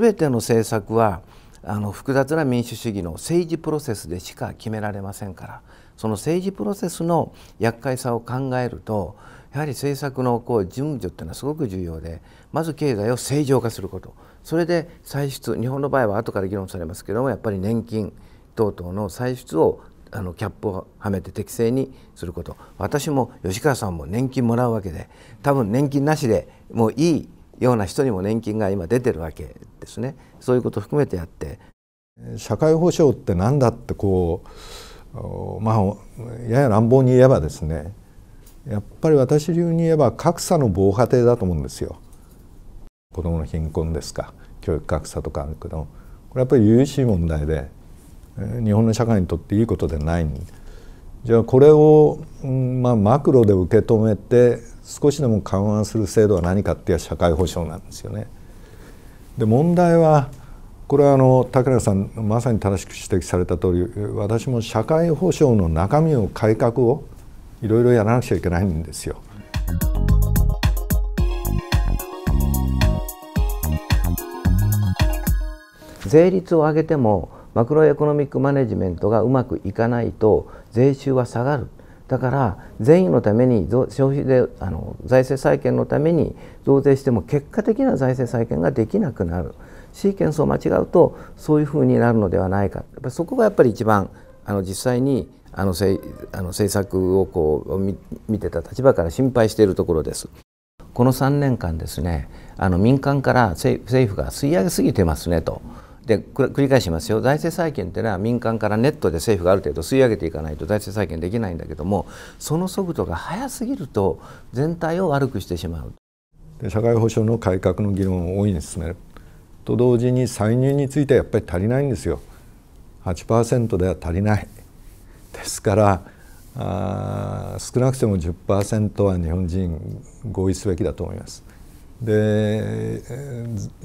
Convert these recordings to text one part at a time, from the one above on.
全ての政策はあの複雑な民主主義の政治プロセスでしか決められませんからその政治プロセスの厄介さを考えるとやはり政策のこう順序っていうのはすごく重要でまず経済を正常化することそれで歳出日本の場合は後から議論されますけどもやっぱり年金等々の歳出をあのキャップをはめて適正にすること私も吉川さんも年金もらうわけで多分年金なしでもういいような人にも年金が今出てるわけですねそういうことを含めてやって社会保障って何だってこうまあやや乱暴に言えばですねやっぱり私流に言えば格差の防波堤だと思うんですよ子どもの貧困ですか教育格差とかあるけどこれやっぱり優しい問題で日本の社会にとっていいことでないんです。じゃあこれを、まあ、マクロで受け止めて少しでも緩和する制度は何かっていう社会保障なんですよね。で問題はこれはあの竹中さんまさに正しく指摘された通り私も社会保障の中身を改革をいろいろやらなくちゃいけないんですよ。税率を上げてもマクロエコノミックマネジメントがうまくいかないと税収は下がるだから善意のために消費であの財政再建のために増税しても結果的な財政再建ができなくなるシーケンスを間違うとそういうふうになるのではないかやっぱそこがやっぱり一番あの実際にあのあの政策をこう見てた立場から心配しているところです。この3年間ですねあの民間から政府が吸い上げすぎてますねと。で繰り返しますよ財政再建というのは民間からネットで政府がある程度吸い上げていかないと財政再建できないんだけどもその速度が速すぎると全体を悪くしてしまうで社会保障の改革の議論を大いに進めると同時に歳入についてはやっぱり足りないんですよ8%では足りないですからあ少なくとも10%は日本人合意すべきだと思います。で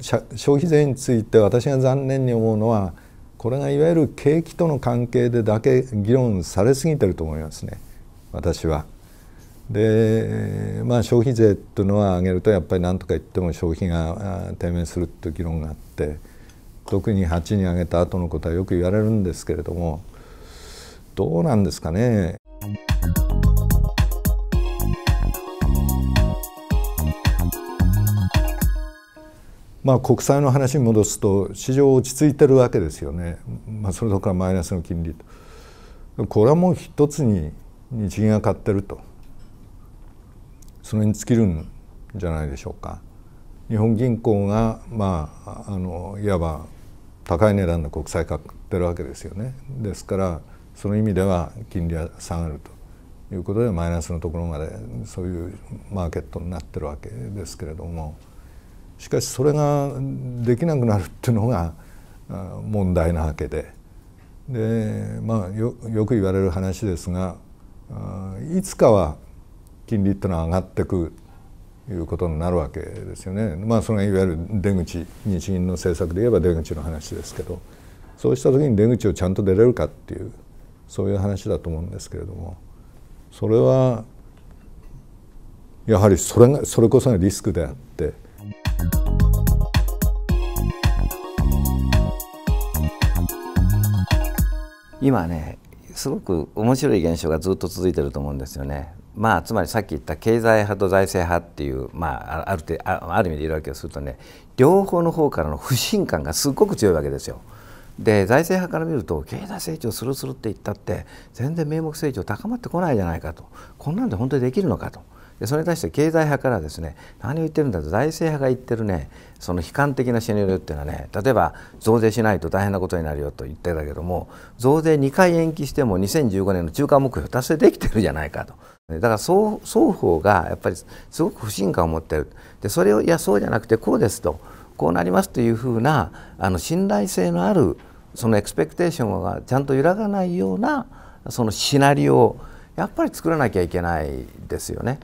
消費税について私が残念に思うのはこれがいわゆる景気との関係でだけ議論されすぎてると思いますね私は。でまあ消費税というのは上げるとやっぱり何とか言っても消費が低迷するという議論があって特に8に上げた後のことはよく言われるんですけれどもどうなんですかねまあ、国債の話に戻すと市場落ち着いてるわけですよね、まあ、それとかマイナスの金利とこれはもう一つに日銀が買ってるとそれに尽きるんじゃないでしょうか。日本銀行が、まあ、あのいわば高い値段の国債買ってるわけですよねですからその意味では金利は下がるということでマイナスのところまでそういうマーケットになってるわけですけれども。しかしそれができなくなるっていうのが問題なわけでで、まあ、よく言われる話ですがいつかは金利ってのは上がってくいうことになるわけですよね。まあ、それがいわゆる出口日銀の政策で言えば出口の話ですけどそうした時に出口をちゃんと出れるかっていうそういう話だと思うんですけれどもそれはやはりそれがそれこそがリスクであって。今ねすごく面白い現象がずっと続いてると思うんですよね。まあ、つまりさっき言った経済派と財政派っていう、まあ、ある程あある意味でいるわけをするとね両方の方からの不信感がすごく強いわけですよ。で財政派から見ると経済成長するするって言ったって全然名目成長高まってこないじゃないかとこんなんで本当にできるのかと。でそれに対して経済派からですね何を言ってるんだと財政派が言ってるねその悲観的なシナリオっていうのはね例えば増税しないと大変なことになるよと言ってたけども増税2回延期しても2015年の中間目標達成できてるじゃないかと。だから双方がやっぱりすごく不信感を持ってるでそれをいやそうじゃなくてこうですとこうなりますというふうなあの信頼性のあるそのエクスペクテーションがちゃんと揺らがないようなそのシナリオをやっぱり作らなきゃいけないですよね。